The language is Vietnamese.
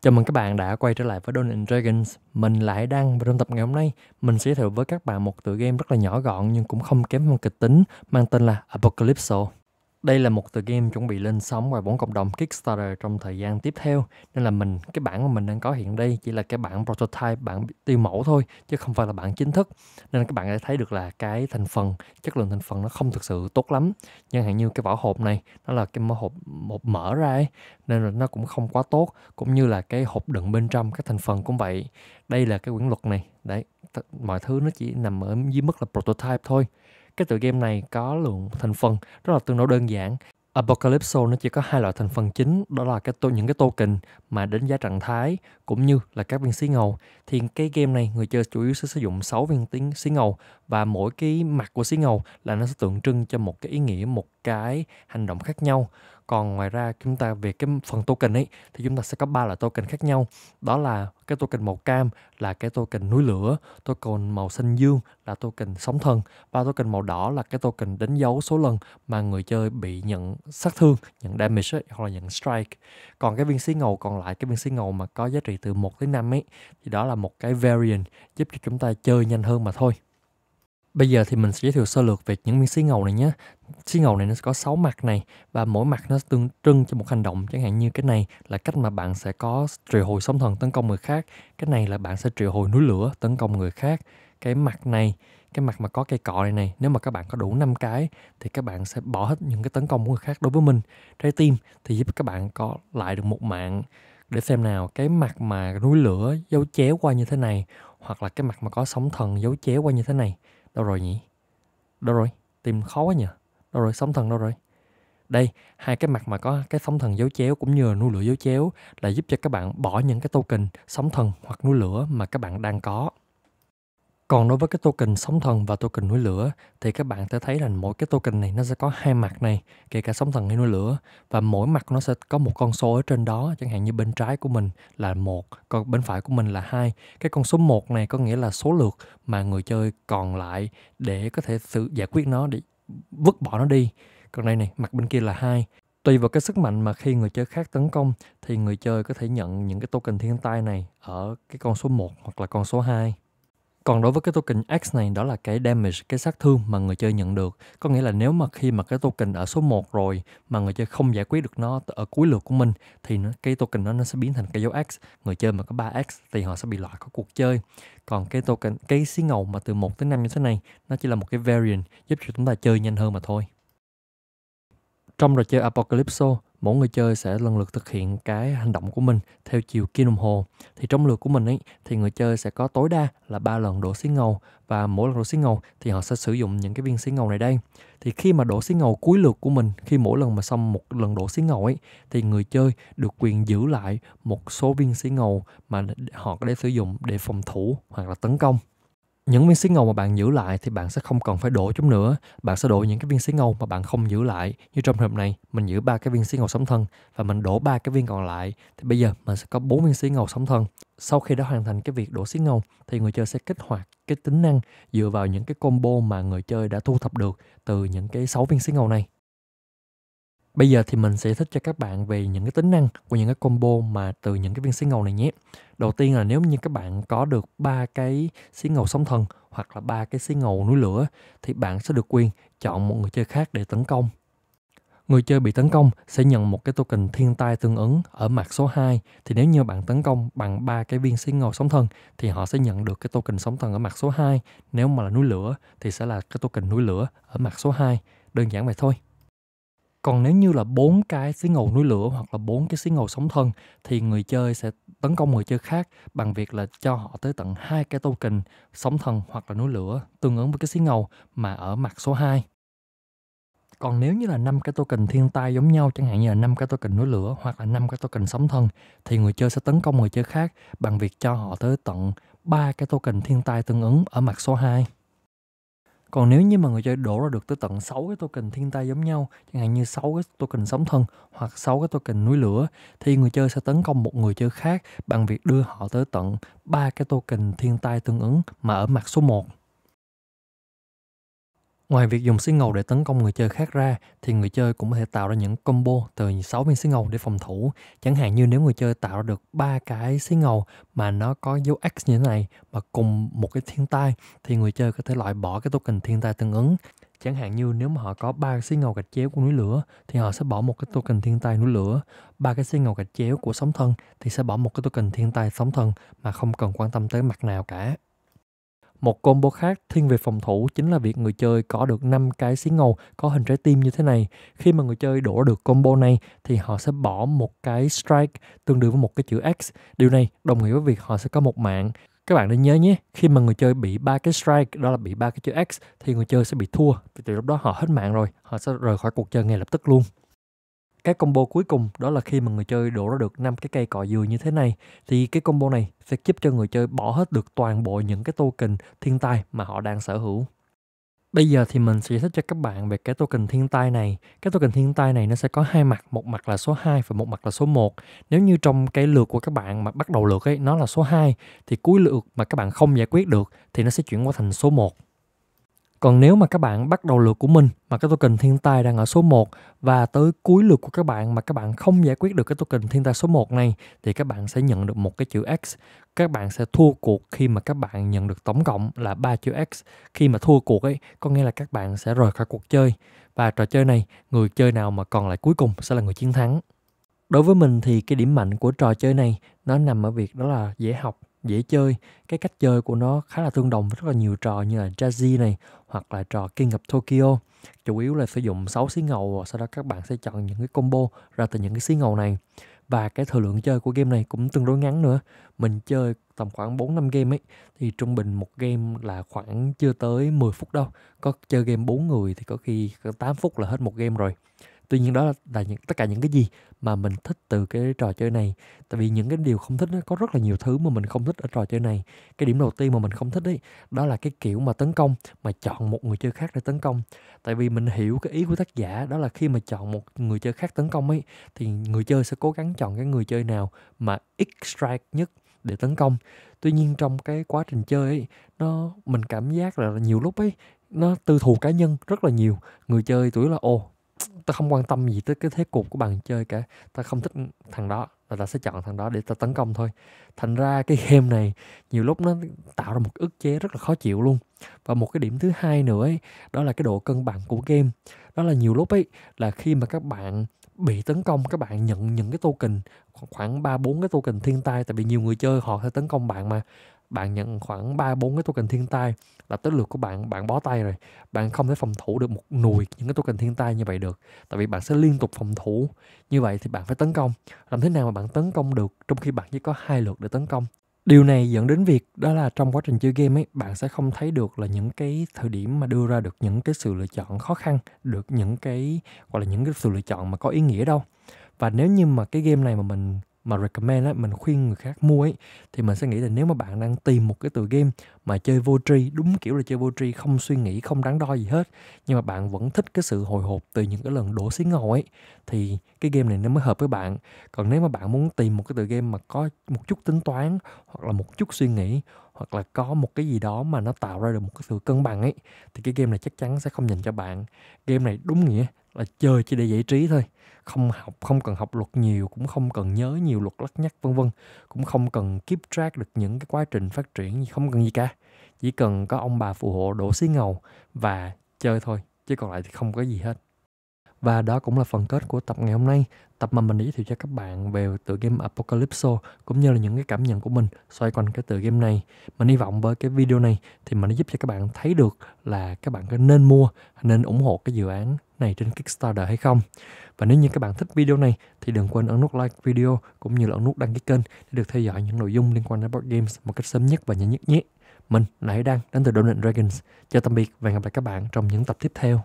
Chào mừng các bạn đã quay trở lại với Dungeons Dragons. Mình lại đăng và trong tập ngày hôm nay mình sẽ giới thiệu với các bạn một tựa game rất là nhỏ gọn nhưng cũng không kém phần kịch tính mang tên là Apocalypse. Đây là một tựa game chuẩn bị lên sóng ngoài bốn cộng đồng Kickstarter trong thời gian tiếp theo nên là mình cái bản mà mình đang có hiện đây chỉ là cái bản prototype, bản tiêu mẫu thôi chứ không phải là bản chính thức. Nên các bạn sẽ thấy được là cái thành phần, chất lượng thành phần nó không thực sự tốt lắm. Nhưng hạn như cái vỏ hộp này nó là cái mở hộp một mở ra ấy, nên là nó cũng không quá tốt cũng như là cái hộp đựng bên trong các thành phần cũng vậy. Đây là cái quyển luật này, đấy mọi thứ nó chỉ nằm ở dưới mức là prototype thôi cái tựa game này có lượng thành phần rất là tương đối đơn giản Apocalypse nó chỉ có hai loại thành phần chính đó là cái những cái token mà đánh giá trạng thái cũng như là các viên xí ngầu thì cái game này người chơi chủ yếu sẽ sử dụng 6 viên tiếng xí ngầu và mỗi cái mặt của xí ngầu là nó sẽ tượng trưng cho một cái ý nghĩa một cái hành động khác nhau còn ngoài ra chúng ta về cái phần token ấy thì chúng ta sẽ có ba loại token khác nhau đó là cái token màu cam là cái token núi lửa token màu xanh dương là token sóng thần và token màu đỏ là cái token đánh dấu số lần mà người chơi bị nhận sát thương nhận damage ấy, hoặc là nhận strike còn cái viên xí ngầu còn lại cái viên xí ngầu mà có giá trị từ 1 tới 5 ấy thì đó là một cái variant giúp cho chúng ta chơi nhanh hơn mà thôi Bây giờ thì mình sẽ giới thiệu sơ lược về những viên xí ngầu này nhé. Xí ngầu này nó có 6 mặt này và mỗi mặt nó tương trưng cho một hành động. Chẳng hạn như cái này là cách mà bạn sẽ có triệu hồi sóng thần tấn công người khác. Cái này là bạn sẽ triệu hồi núi lửa tấn công người khác. Cái mặt này, cái mặt mà có cây cọ này này, nếu mà các bạn có đủ 5 cái thì các bạn sẽ bỏ hết những cái tấn công của người khác đối với mình. Trái tim thì giúp các bạn có lại được một mạng để xem nào cái mặt mà núi lửa dấu chéo qua như thế này hoặc là cái mặt mà có sóng thần dấu chéo qua như thế này đâu rồi nhỉ đâu rồi tìm khó quá nhỉ đâu rồi sóng thần đâu rồi đây hai cái mặt mà có cái sóng thần dấu chéo cũng như là núi lửa dấu chéo là giúp cho các bạn bỏ những cái token sóng thần hoặc núi lửa mà các bạn đang có còn đối với cái token sóng thần và token núi lửa thì các bạn sẽ thấy là mỗi cái token này nó sẽ có hai mặt này, kể cả sóng thần hay núi lửa và mỗi mặt nó sẽ có một con số ở trên đó, chẳng hạn như bên trái của mình là một, còn bên phải của mình là hai. Cái con số 1 này có nghĩa là số lượt mà người chơi còn lại để có thể sự giải quyết nó để vứt bỏ nó đi. Còn đây này, mặt bên kia là hai tùy vào cái sức mạnh mà khi người chơi khác tấn công thì người chơi có thể nhận những cái token thiên tai này ở cái con số 1 hoặc là con số 2. Còn đối với cái token X này đó là cái damage, cái sát thương mà người chơi nhận được. Có nghĩa là nếu mà khi mà cái token ở số 1 rồi mà người chơi không giải quyết được nó ở cuối lượt của mình thì nó, cái token đó nó sẽ biến thành cái dấu X. Người chơi mà có 3X thì họ sẽ bị loại khỏi cuộc chơi. Còn cái token, cái xí ngầu mà từ 1 tới 5 như thế này nó chỉ là một cái variant giúp cho chúng ta chơi nhanh hơn mà thôi. Trong trò chơi Apocalypso, mỗi người chơi sẽ lần lượt thực hiện cái hành động của mình theo chiều kim đồng hồ thì trong lượt của mình ấy thì người chơi sẽ có tối đa là ba lần đổ xí ngầu và mỗi lần đổ xí ngầu thì họ sẽ sử dụng những cái viên xí ngầu này đây thì khi mà đổ xí ngầu cuối lượt của mình khi mỗi lần mà xong một lần đổ xí ngầu ấy thì người chơi được quyền giữ lại một số viên xí ngầu mà họ có thể sử dụng để phòng thủ hoặc là tấn công những viên xí ngầu mà bạn giữ lại thì bạn sẽ không cần phải đổ chúng nữa bạn sẽ đổ những cái viên xí ngầu mà bạn không giữ lại như trong trường hợp này mình giữ ba cái viên xí ngầu sống thân và mình đổ ba cái viên còn lại thì bây giờ mình sẽ có bốn viên xí ngầu sống thân sau khi đã hoàn thành cái việc đổ xí ngầu thì người chơi sẽ kích hoạt cái tính năng dựa vào những cái combo mà người chơi đã thu thập được từ những cái sáu viên xí ngầu này Bây giờ thì mình sẽ thích cho các bạn về những cái tính năng của những cái combo mà từ những cái viên xí ngầu này nhé. Đầu tiên là nếu như các bạn có được ba cái xí ngầu sóng thần hoặc là ba cái xí ngầu núi lửa thì bạn sẽ được quyền chọn một người chơi khác để tấn công. Người chơi bị tấn công sẽ nhận một cái token thiên tai tương ứng ở mặt số 2 thì nếu như bạn tấn công bằng ba cái viên xí ngầu sóng thần thì họ sẽ nhận được cái token sóng thần ở mặt số 2, nếu mà là núi lửa thì sẽ là cái token núi lửa ở mặt số 2, đơn giản vậy thôi còn nếu như là bốn cái xí ngầu núi lửa hoặc là bốn cái xí ngầu sóng thân thì người chơi sẽ tấn công người chơi khác bằng việc là cho họ tới tận hai cái token sóng thần hoặc là núi lửa tương ứng với cái xí ngầu mà ở mặt số 2. Còn nếu như là năm cái token thiên tai giống nhau chẳng hạn như là năm cái token núi lửa hoặc là năm cái token sóng thân thì người chơi sẽ tấn công người chơi khác bằng việc cho họ tới tận ba cái token thiên tai tương ứng ở mặt số 2 còn nếu như mà người chơi đổ ra được tới tận 6 cái token thiên tai giống nhau chẳng hạn như 6 cái token sóng thân hoặc 6 cái token núi lửa thì người chơi sẽ tấn công một người chơi khác bằng việc đưa họ tới tận ba cái token thiên tai tương ứng mà ở mặt số 1 Ngoài việc dùng xí ngầu để tấn công người chơi khác ra, thì người chơi cũng có thể tạo ra những combo từ 6 viên xí ngầu để phòng thủ. Chẳng hạn như nếu người chơi tạo ra được ba cái xí ngầu mà nó có dấu X như thế này mà cùng một cái thiên tai, thì người chơi có thể loại bỏ cái token thiên tai tương ứng. Chẳng hạn như nếu mà họ có ba xí ngầu gạch chéo của núi lửa thì họ sẽ bỏ một cái token thiên tai núi lửa, ba cái xí ngầu gạch chéo của sóng thân thì sẽ bỏ một cái token thiên tai sóng thân mà không cần quan tâm tới mặt nào cả. Một combo khác thiên về phòng thủ chính là việc người chơi có được 5 cái xí ngầu có hình trái tim như thế này. Khi mà người chơi đổ được combo này thì họ sẽ bỏ một cái strike tương đương với một cái chữ X. Điều này đồng nghĩa với việc họ sẽ có một mạng. Các bạn nên nhớ nhé, khi mà người chơi bị ba cái strike, đó là bị ba cái chữ X thì người chơi sẽ bị thua. Vì từ lúc đó họ hết mạng rồi, họ sẽ rời khỏi cuộc chơi ngay lập tức luôn cái combo cuối cùng đó là khi mà người chơi đổ ra được năm cái cây cọ dừa như thế này thì cái combo này sẽ giúp cho người chơi bỏ hết được toàn bộ những cái token thiên tai mà họ đang sở hữu. Bây giờ thì mình sẽ thích cho các bạn về cái token thiên tai này. Cái token thiên tai này nó sẽ có hai mặt, một mặt là số 2 và một mặt là số 1. Nếu như trong cái lượt của các bạn mà bắt đầu lượt ấy nó là số 2 thì cuối lượt mà các bạn không giải quyết được thì nó sẽ chuyển qua thành số 1 còn nếu mà các bạn bắt đầu lượt của mình mà cái token thiên tai đang ở số 1 và tới cuối lượt của các bạn mà các bạn không giải quyết được cái token thiên tai số 1 này thì các bạn sẽ nhận được một cái chữ X. Các bạn sẽ thua cuộc khi mà các bạn nhận được tổng cộng là 3 chữ X. Khi mà thua cuộc ấy có nghĩa là các bạn sẽ rời khỏi cuộc chơi. Và trò chơi này người chơi nào mà còn lại cuối cùng sẽ là người chiến thắng. Đối với mình thì cái điểm mạnh của trò chơi này nó nằm ở việc đó là dễ học dễ chơi cái cách chơi của nó khá là tương đồng với rất là nhiều trò như là Jazzy này hoặc là trò King of Tokyo chủ yếu là sử dụng 6 xí ngầu và sau đó các bạn sẽ chọn những cái combo ra từ những cái xí ngầu này và cái thời lượng chơi của game này cũng tương đối ngắn nữa mình chơi tầm khoảng 4 năm game ấy thì trung bình một game là khoảng chưa tới 10 phút đâu có chơi game 4 người thì có khi 8 phút là hết một game rồi tuy nhiên đó là những, tất cả những cái gì mà mình thích từ cái trò chơi này tại vì những cái điều không thích nó có rất là nhiều thứ mà mình không thích ở trò chơi này cái điểm đầu tiên mà mình không thích ấy đó là cái kiểu mà tấn công mà chọn một người chơi khác để tấn công tại vì mình hiểu cái ý của tác giả đó là khi mà chọn một người chơi khác tấn công ấy thì người chơi sẽ cố gắng chọn cái người chơi nào mà ít strike nhất để tấn công tuy nhiên trong cái quá trình chơi ấy nó mình cảm giác là nhiều lúc ấy nó tư thù cá nhân rất là nhiều người chơi tuổi là ồ ta không quan tâm gì tới cái thế cục của bạn chơi cả ta không thích thằng đó là ta sẽ chọn thằng đó để ta tấn công thôi thành ra cái game này nhiều lúc nó tạo ra một ức chế rất là khó chịu luôn và một cái điểm thứ hai nữa ấy, đó là cái độ cân bằng của game đó là nhiều lúc ấy là khi mà các bạn bị tấn công các bạn nhận những cái token khoảng ba bốn cái token thiên tai tại vì nhiều người chơi họ sẽ tấn công bạn mà bạn nhận khoảng 3 bốn cái token thiên tai là tới lượt của bạn bạn bó tay rồi bạn không thể phòng thủ được một nùi những cái token thiên tai như vậy được tại vì bạn sẽ liên tục phòng thủ như vậy thì bạn phải tấn công làm thế nào mà bạn tấn công được trong khi bạn chỉ có hai lượt để tấn công điều này dẫn đến việc đó là trong quá trình chơi game ấy bạn sẽ không thấy được là những cái thời điểm mà đưa ra được những cái sự lựa chọn khó khăn được những cái gọi là những cái sự lựa chọn mà có ý nghĩa đâu và nếu như mà cái game này mà mình mà recommend á, mình khuyên người khác mua ấy thì mình sẽ nghĩ là nếu mà bạn đang tìm một cái tựa game mà chơi vô tri đúng kiểu là chơi vô tri không suy nghĩ không đắn đo gì hết nhưng mà bạn vẫn thích cái sự hồi hộp từ những cái lần đổ xí ngầu ấy thì cái game này nó mới hợp với bạn còn nếu mà bạn muốn tìm một cái tựa game mà có một chút tính toán hoặc là một chút suy nghĩ hoặc là có một cái gì đó mà nó tạo ra được một cái sự cân bằng ấy thì cái game này chắc chắn sẽ không dành cho bạn game này đúng nghĩa là chơi chỉ để giải trí thôi không học không cần học luật nhiều cũng không cần nhớ nhiều luật lắc nhắc vân vân cũng không cần keep track được những cái quá trình phát triển không cần gì cả chỉ cần có ông bà phù hộ đổ xí ngầu và chơi thôi chứ còn lại thì không có gì hết và đó cũng là phần kết của tập ngày hôm nay tập mà mình giới thiệu cho các bạn về tựa game Apocalypso cũng như là những cái cảm nhận của mình xoay quanh cái tựa game này mình hy vọng với cái video này thì mình đã giúp cho các bạn thấy được là các bạn có nên mua nên ủng hộ cái dự án này trên Kickstarter hay không. Và nếu như các bạn thích video này thì đừng quên ấn nút like video cũng như là ấn nút đăng ký kênh để được theo dõi những nội dung liên quan đến board games một cách sớm nhất và nhanh nhất nhé. Mình là Hải Đăng đến từ Donut Dragons. Chào tạm biệt và hẹn gặp lại các bạn trong những tập tiếp theo.